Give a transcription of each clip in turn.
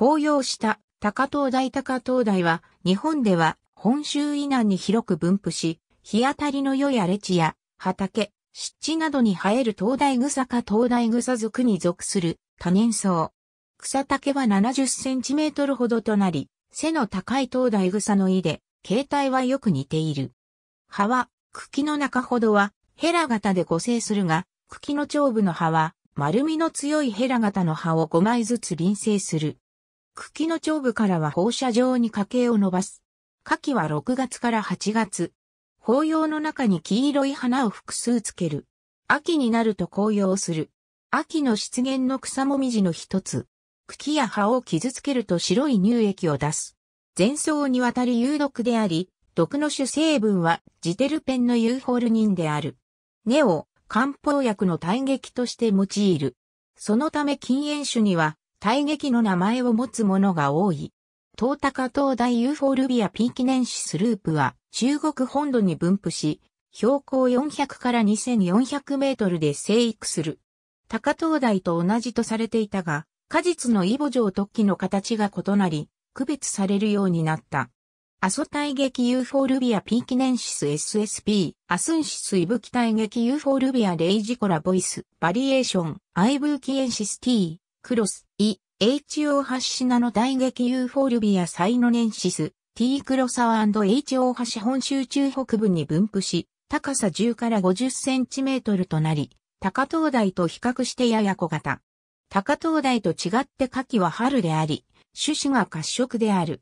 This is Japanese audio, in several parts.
紅葉した高灯台高灯台は日本では本州以南に広く分布し、日当たりの良い荒れ地や畑、湿地などに生える灯台草か灯台草属に属する多年草。草丈は70センチメートルほどとなり、背の高い灯台草の意で、形態はよく似ている。葉は、茎の中ほどは、ヘラ型で固成するが、茎の長部の葉は、丸みの強いヘラ型の葉を5枚ずつ輪成する。茎の頂部からは放射状に花茎を伸ばす。花期は6月から8月。紅葉の中に黄色い花を複数つける。秋になると紅葉する。秋の湿原の草もみじの一つ。茎や葉を傷つけると白い乳液を出す。前奏にわたり有毒であり、毒の主成分はジテルペンのユーホルニンである。根を漢方薬の大劇として用いる。そのため禁煙種には大劇の名前を持つものが多い。東高東大ユーフォルビアピーネンシスループは中国本土に分布し、標高400から2400メートルで生育する。高東大と同じとされていたが、果実のイボ状突起の形が異なり、区別されるようになった。阿蘇大劇ユーフォルビアピーキネンシス SSP、アスンシスイブキ大劇ユーフォルビアレイジコラボイス、バリエーション、アイブーキエンシス T、クロス、イ、H.O. ハシナの大劇ーフォルビアサイノネンシス、T サワ &H.O. ハシ本州中北部に分布し、高さ10から50センチメートルとなり、高灯台と比較してやや小型。高灯台と違って夏季は春であり、種子が褐色である。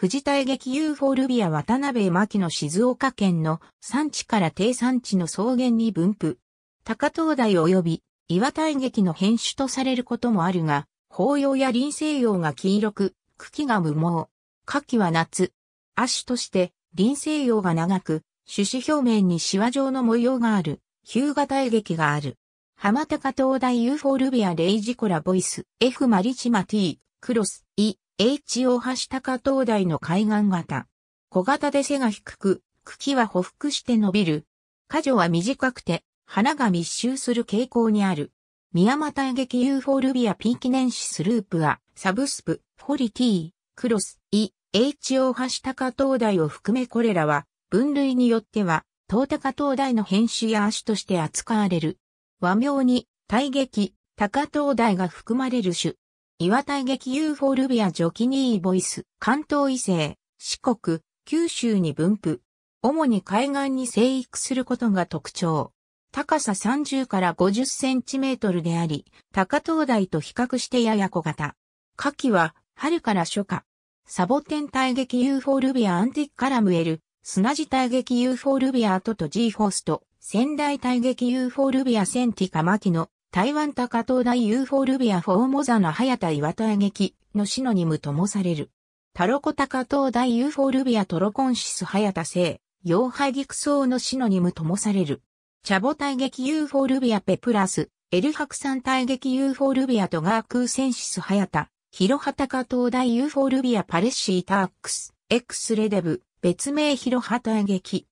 富士大劇ーフォルビア渡辺巻の静岡県の山地から低山地の草原に分布。高灯台及び岩大劇の変種とされることもあるが、紅葉や林星葉が黄色く、茎が無毛。夏季は夏。亜種として、林星葉が長く、種子表面にシワ状の模様がある、ヒューガ大劇がある。浜高灯台 UFO ルビアレイジコラボイス F マリチマ T クロス E HO 橋高灯台の海岸型。小型で背が低く、茎は匍匐して伸びる。果女は短くて花が密集する傾向にある。宮又大劇ユーフォルビアピン記念史スループは、サブスプ、フォリティ、クロス、イ、HO 橋高灯台を含めこれらは、分類によっては、東高灯台の編集や足として扱われる。和名に、大劇、高灯台が含まれる種。岩大劇ユーフォルビアジョキニーボイス、関東異性、四国、九州に分布。主に海岸に生育することが特徴。高さ30から50センチメートルであり、高灯台と比較してやや小型。夏季は春から初夏。サボテン大劇 UFO ルビアアンティッカラムエル、砂地大劇 UFO ルビアトトジーホスト、仙台大劇 UFO ルビアセンティカマキノ、台湾高灯台 UFO ルビアフォーモザの早田岩帯劇のシノニムともされる。タロコ高灯台 UFO ルビアトロコンシス早田製、妖怪ギクソウのシノニムともされる。チャボ対撃ーフォルビアペプラス、エルハクサン対撃ーフォルビアトガークーセンシスハヤタ、ヒロハタカ東大ユーフォルビアパレッシータークス、エクスレデブ、別名ヒロハタ撃。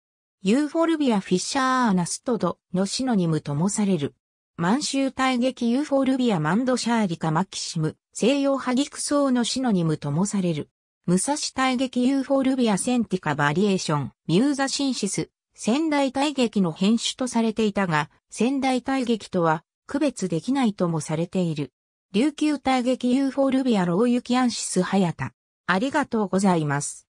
ーフォルビアフィッシャーアーナストドのシノニムともされる。満州対撃ーフォルビアマンドシャーリカマキシム、西洋ハギクソウのシノニムともされる。武蔵対撃ーフォルビアセンティカバリエーション、ミューザシンシス、仙台大劇の編種とされていたが、仙台大劇とは区別できないともされている。琉球大劇 UFO ルビアローユキアンシスハヤタ。ありがとうございます。